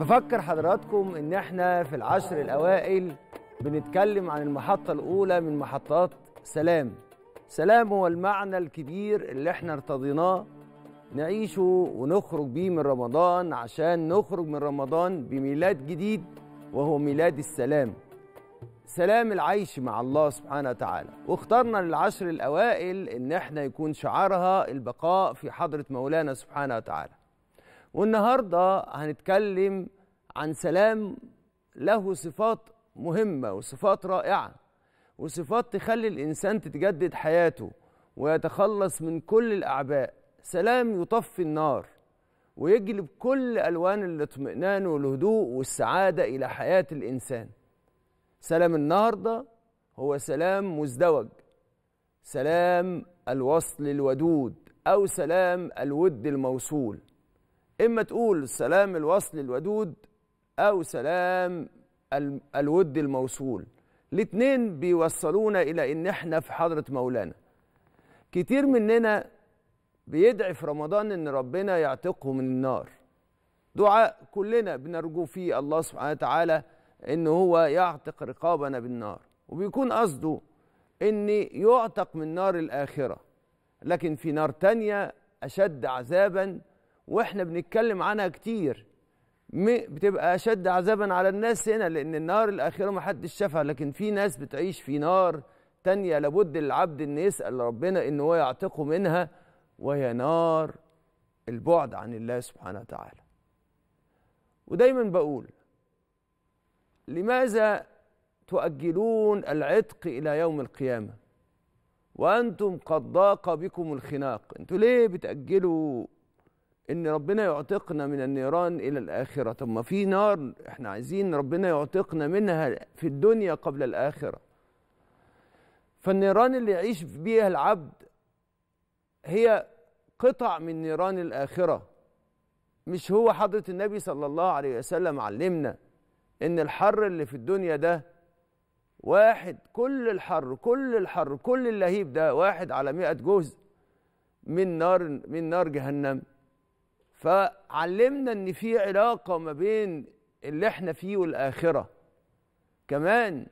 بفكر حضراتكم ان احنا في العشر الاوائل بنتكلم عن المحطة الاولى من محطات سلام سلام هو المعنى الكبير اللي احنا ارتضيناه نعيشه ونخرج بيه من رمضان عشان نخرج من رمضان بميلاد جديد وهو ميلاد السلام سلام العيش مع الله سبحانه وتعالى واخترنا للعشر الأوائل إن احنا يكون شعارها البقاء في حضرة مولانا سبحانه وتعالى والنهارده هنتكلم عن سلام له صفات مهمه وصفات رائعه وصفات تخلي الانسان تتجدد حياته ويتخلص من كل الاعباء سلام يطفي النار ويجلب كل الوان الاطمئنان والهدوء والسعاده الى حياه الانسان سلام النهارده هو سلام مزدوج سلام الوصل الودود او سلام الود الموصول إما تقول سلام الوصل الودود أو سلام الود الموصول الاتنين بيوصلونا إلى إن إحنا في حضرة مولانا كتير مننا بيدعي في رمضان إن ربنا يعتقه من النار دعاء كلنا بنرجو فيه الله سبحانه وتعالى إن هو يعتق رقابنا بالنار وبيكون قصده إن يعتق من نار الآخرة لكن في نار تانية أشد عذاباً واحنا بنتكلم عنها كتير بتبقى اشد عذابا على الناس هنا لان النار الاخره ما حدش شافها لكن في ناس بتعيش في نار تانية لابد للعبد ان يسال ربنا ان هو يعتقه منها وهي نار البعد عن الله سبحانه وتعالى ودايما بقول لماذا تؤجلون العتق الى يوم القيامه وانتم قد ضاق بكم الخناق انتوا ليه بتاجلوا ان ربنا يعتقنا من النيران الى الاخره طب ما في نار احنا عايزين ربنا يعتقنا منها في الدنيا قبل الاخره فالنيران اللي يعيش بيها العبد هي قطع من نيران الاخره مش هو حضره النبي صلى الله عليه وسلم علمنا ان الحر اللي في الدنيا ده واحد كل الحر كل الحر كل اللهيب ده واحد على مئة جزء من نار من نار جهنم فعلمنا ان في علاقه ما بين اللي احنا فيه والاخره كمان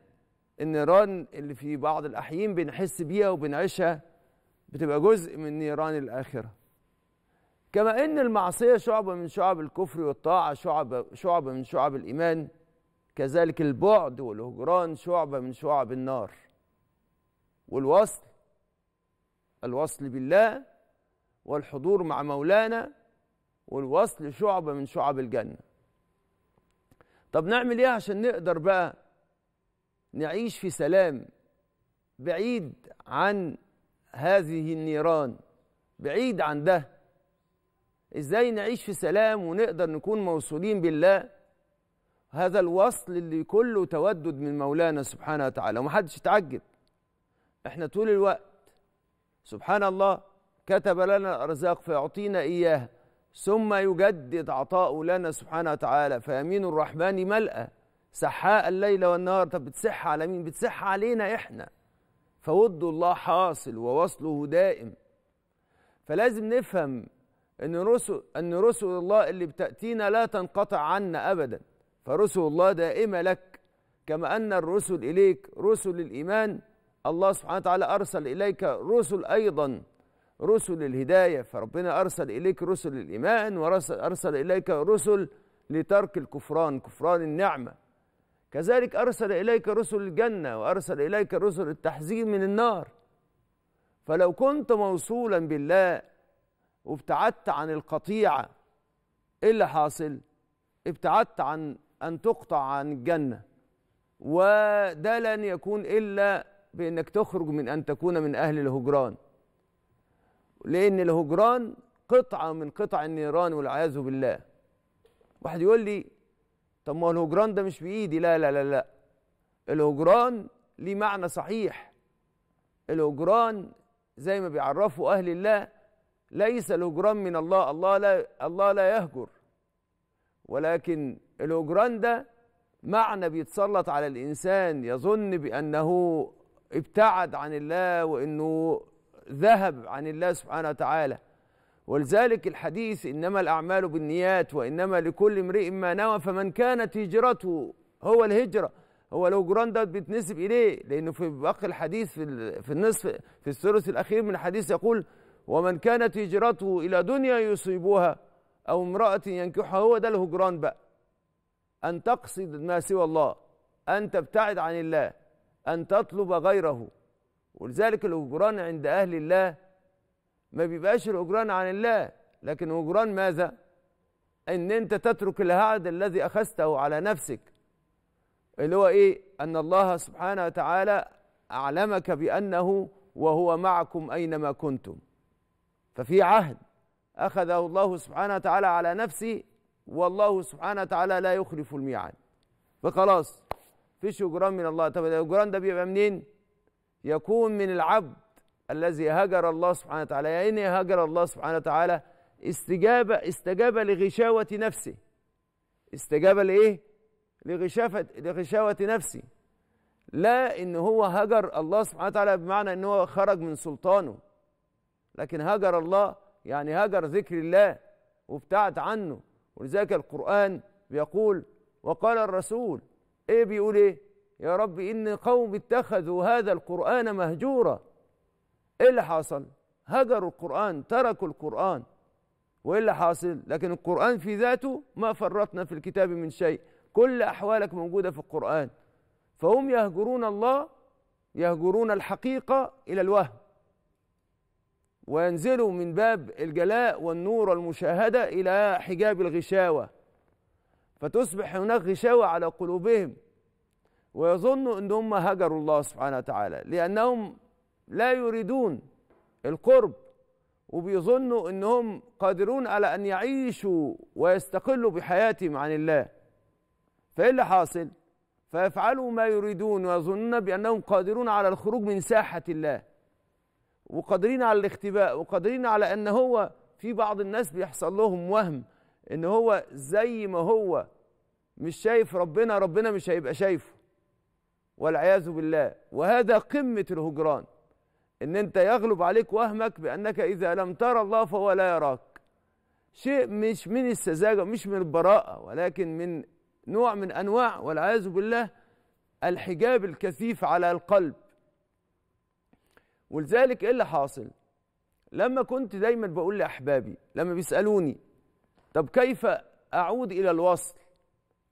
النيران اللي في بعض الاحيين بنحس بيها وبنعيشها بتبقى جزء من نيران الاخره كما ان المعصيه شعبه من شعب الكفر والطاعه شعبه شعبه من شعب الايمان كذلك البعد والهجران شعبه من شعب النار والوصل الوصل بالله والحضور مع مولانا والوصل شعبة من شعب الجنة طب نعمل ايه عشان نقدر بقى نعيش في سلام بعيد عن هذه النيران بعيد عن ده ازاي نعيش في سلام ونقدر نكون موصولين بالله هذا الوصل اللي كله تودد من مولانا سبحانه وتعالى ومحدش يتعجب احنا طول الوقت سبحان الله كتب لنا الارزاق فيعطينا اياها ثم يجدد عطاؤه لنا سبحانه وتعالى فيمين الرحمن ملأى سحاء الليل والنهار طب بتسح على مين بتسح علينا احنا فود الله حاصل ووصله دائم فلازم نفهم ان رسل ان رسل الله اللي بتاتينا لا تنقطع عنا ابدا فرسل الله دائمه لك كما ان الرسل اليك رسل الايمان الله سبحانه وتعالى ارسل اليك رسل ايضا رسل الهداية فربنا أرسل إليك رسل الإيمان وأرسل إليك رسل لترك الكفران كفران النعمة كذلك أرسل إليك رسل الجنة وأرسل إليك رسل التحذير من النار فلو كنت موصولا بالله وابتعدت عن القطيعة إيه اللي حاصل؟ ابتعدت عن أن تقطع عن الجنة وده لن يكون إلا بأنك تخرج من أن تكون من أهل الهجران لأن الهجران قطعة من قطع النيران والعياذ بالله واحد يقول لي طب ما الهجران ده مش بإيدي لا لا لا لا الهجران ليه معنى صحيح الهجران زي ما بيعرفوا أهل الله ليس الهجران من الله الله لا الله لا يهجر ولكن الهجران ده معنى بيتسلط على الإنسان يظن بأنه ابتعد عن الله وأنه ذهب عن الله سبحانه وتعالى ولذلك الحديث إنما الأعمال بالنيات وإنما لكل امرئ ما نوى فمن كانت هجرته هو الهجرة هو لو جران ده بيتنسب إليه لأنه في باقي الحديث في, في النصف في الثلث الأخير من الحديث يقول ومن كانت هجرته إلى دنيا يصيبها أو امرأة ينكحها هو ده الهجران بقى أن تقصد ما سوى الله أن تبتعد عن الله أن تطلب غيره ولذلك الهجران عند أهل الله ما بيبقاش الهجران عن الله لكن هجران ماذا؟ ان انت تترك العهد الذي اخذته على نفسك اللي هو ايه؟ ان الله سبحانه وتعالى اعلمك بانه وهو معكم اينما كنتم ففي عهد اخذه الله سبحانه وتعالى على نفسي والله سبحانه وتعالى لا يخلف الميعاد فخلاص فيش هجران من الله طب الهجران ده بيبقى منين؟ يكون من العبد الذي هجر الله سبحانه وتعالى يعني هجر الله سبحانه وتعالى استجابة استجاب لغشاوة نفسه استجابة لإيه؟ لغشافة لغشاوة نفسه لا إن هو هجر الله سبحانه وتعالى بمعنى إن هو خرج من سلطانه لكن هجر الله يعني هجر ذكر الله وابتعد عنه ولذلك القرآن بيقول وقال الرسول إيه بيقول إيه؟ يا رب إن قوم اتخذوا هذا القرآن مهجورا إيه اللي حصل هجروا القرآن تركوا القرآن وإيه اللي حاصل لكن القرآن في ذاته ما فرطنا في الكتاب من شيء كل أحوالك موجودة في القرآن فهم يهجرون الله يهجرون الحقيقة إلى الوهم وينزلوا من باب الجلاء والنور والمشاهدة إلى حجاب الغشاوة فتصبح هناك غشاوة على قلوبهم ويظنوا ان هم هجروا الله سبحانه وتعالى لانهم لا يريدون القرب وبيظنوا انهم قادرون على ان يعيشوا ويستقلوا بحياتهم عن الله فايه اللي حاصل فيفعلوا ما يريدون ويظنون بانهم قادرون على الخروج من ساحه الله وقادرين على الاختباء وقادرين على ان هو في بعض الناس بيحصل لهم وهم ان هو زي ما هو مش شايف ربنا ربنا مش هيبقى شايفه والعياذ بالله وهذا قمة الهجران ان انت يغلب عليك وهمك بانك اذا لم ترى الله فهو لا يراك شيء مش من السذاجة مش من البراءة ولكن من نوع من انواع والعياذ بالله الحجاب الكثيف على القلب ولذلك ايه اللي حاصل لما كنت دايما بقول لاحبابي لما بيسالوني طب كيف اعود الى الوصل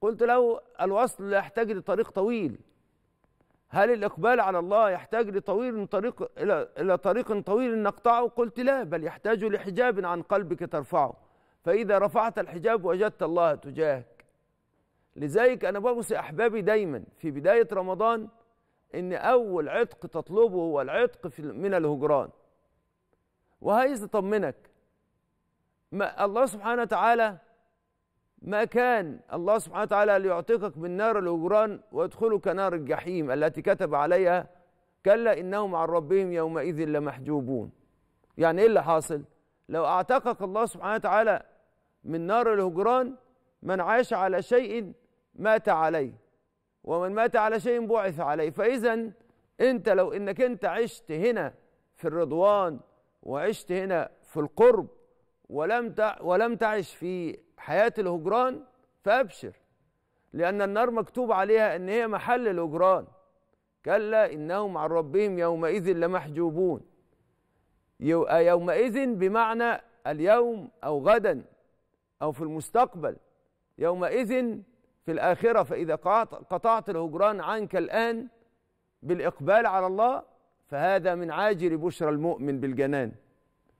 قلت له الوصل لا يحتاج لطريق طويل هل الإقبال على الله يحتاج لطويل طريق إلى إلى طريق طويل نقطعه؟ قلت لا بل يحتاج لحجاب عن قلبك ترفعه فإذا رفعت الحجاب وجدت الله تجاهك لذلك أنا بوصي أحبابي دايما في بداية رمضان إن أول عتق تطلبه هو العتق من الهجران وهيز طمنك ما الله سبحانه وتعالى مكان الله سبحانه وتعالى ليعتقك من نار الهجران ويدخلك نار الجحيم التي كتب عليها كلا إنهم عن ربهم يومئذ لمحجوبون يعني إيه اللي حاصل لو أعتقك الله سبحانه وتعالى من نار الهجران من عاش على شيء مات عليه ومن مات على شيء بعث عليه فإذا أنت لو إنك أنت عشت هنا في الرضوان وعشت هنا في القرب ولم ولم تعش في حياة الهجران فأبشر لأن النار مكتوب عليها أن هي محل الهجران كلا إنهم عن ربهم يومئذ لمحجوبون آه، يومئذ بمعنى اليوم أو غدا أو في المستقبل يومئذ في الآخرة فإذا قطعت الهجران عنك الآن بالإقبال على الله فهذا من عاجل بشرى المؤمن بالجنان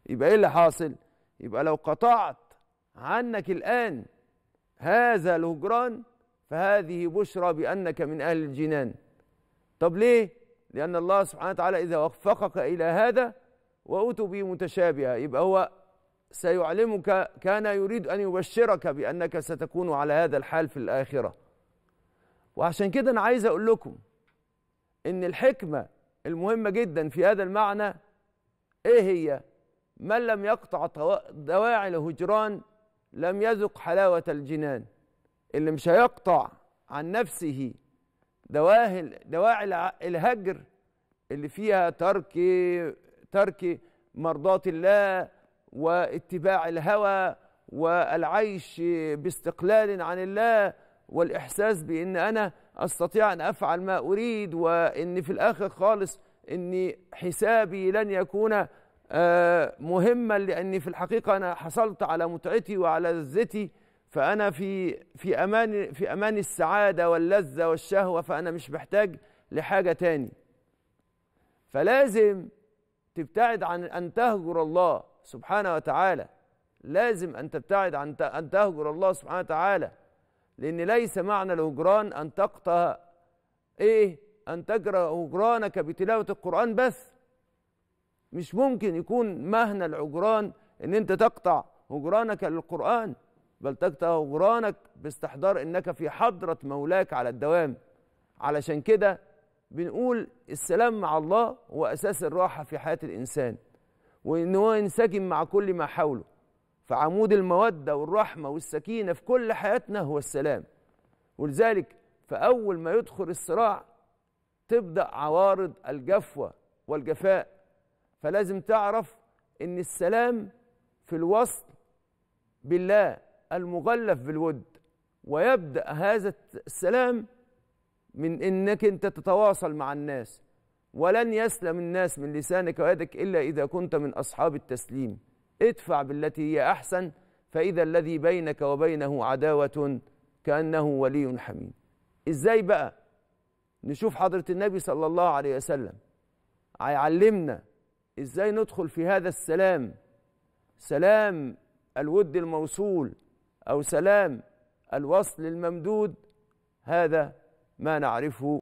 يبقى إيه اللي حاصل؟ يبقى لو قطعت عنك الآن هذا الهجران فهذه بشرى بأنك من أهل الجنان طب ليه؟ لأن الله سبحانه وتعالى إذا وفقك إلى هذا وأتوا به متشابهة يبقى هو سيعلمك كان يريد أن يبشرك بأنك ستكون على هذا الحال في الآخرة وعشان كده أنا عايز أقول لكم إن الحكمة المهمة جدا في هذا المعنى إيه هي؟ من لم يقطع دواعي الهجران لم يذق حلاوة الجنان اللي مش هيقطع عن نفسه دواهل دواعي الهجر اللي فيها ترك ترك مرضاة الله واتباع الهوى والعيش باستقلال عن الله والإحساس بأن أنا أستطيع أن أفعل ما أريد وأن في الآخر خالص أن حسابي لن يكون آه، مهما لاني في الحقيقه انا حصلت على متعتي وعلى لذتي فانا في في امان في امان السعاده واللذه والشهوه فانا مش محتاج لحاجه تاني فلازم تبتعد عن ان تهجر الله سبحانه وتعالى لازم ان تبتعد عن ان تهجر الله سبحانه وتعالى لان ليس معنى الهجران ان تقطع ايه ان تجرى هجرانك بتلاوه القران بس مش ممكن يكون مهنة العجران ان انت تقطع هجرانك للقرآن بل تقطع هجرانك باستحضار انك في حضرة مولاك على الدوام علشان كده بنقول السلام مع الله هو اساس الراحة في حياة الانسان وان هو ينسجم مع كل ما حوله فعمود المودة والرحمة والسكينة في كل حياتنا هو السلام ولذلك فأول ما يدخل الصراع تبدأ عوارض الجفوة والجفاء فلازم تعرف ان السلام في الوصل بالله المغلف بالود ويبدا هذا السلام من انك انت تتواصل مع الناس ولن يسلم الناس من لسانك ويدك الا اذا كنت من اصحاب التسليم ادفع بالتي هي احسن فاذا الذي بينك وبينه عداوه كانه ولي حميم ازاي بقى نشوف حضره النبي صلى الله عليه وسلم هيعلمنا ازاي ندخل في هذا السلام سلام الود الموصول او سلام الوصل الممدود هذا ما نعرفه